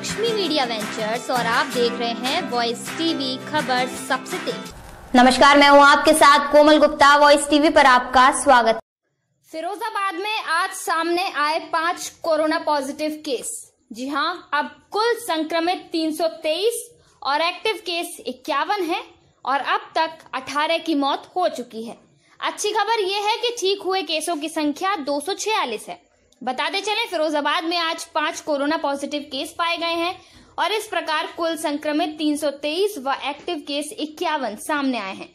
Lakshmi media ventures और आप देख रहे हैं वॉइस टीवी खबर सबसे तेज नमस्कार मैं हूं आपके साथ कोमल गुप्ता वॉइस टीवी पर आपका स्वागत फिरोजाबाद में आज सामने आए पांच कोरोना पॉजिटिव केस जी हां अब कुल संक्रमित 323 और एक्टिव केस इक्यावन है और अब तक 18 की मौत हो चुकी है अच्छी खबर यह है कि ठीक हुए केसों की संख्या दो है बताते चले फिरोजाबाद में आज पांच कोरोना पॉजिटिव केस पाए गए हैं और इस प्रकार कुल संक्रमित 323 व एक्टिव केस इक्यावन सामने आए हैं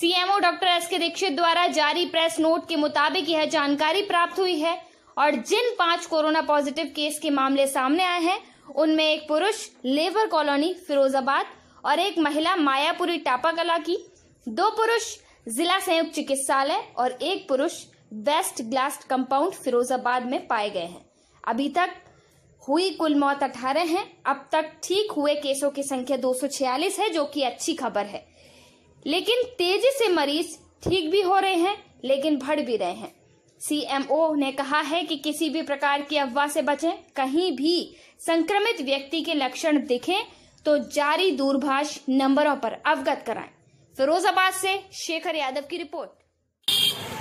सीएमओ डॉक्टर एस के दीक्षित द्वारा जारी प्रेस नोट के मुताबिक यह जानकारी प्राप्त हुई है और जिन पांच कोरोना पॉजिटिव केस के मामले सामने आए हैं उनमें एक पुरुष लेबर कॉलोनी फिरोजाबाद और एक महिला मायापुरी टापा कला की दो पुरुष जिला संयुक्त चिकित्सालय और एक पुरुष वेस्ट ग्लास्ट कंपाउंड फिरोजाबाद में पाए गए हैं अभी तक हुई कुल मौत अठारह है अब तक ठीक हुए केसों की संख्या दो है जो कि अच्छी खबर है लेकिन तेजी से मरीज ठीक भी हो रहे हैं लेकिन बढ़ भी रहे हैं सीएमओ ने कहा है कि किसी भी प्रकार की अफवाह से बचें कहीं भी संक्रमित व्यक्ति के लक्षण दिखें तो जारी दूरभाष नंबरों पर अवगत कराएं फिरोजाबाद से शेखर यादव की रिपोर्ट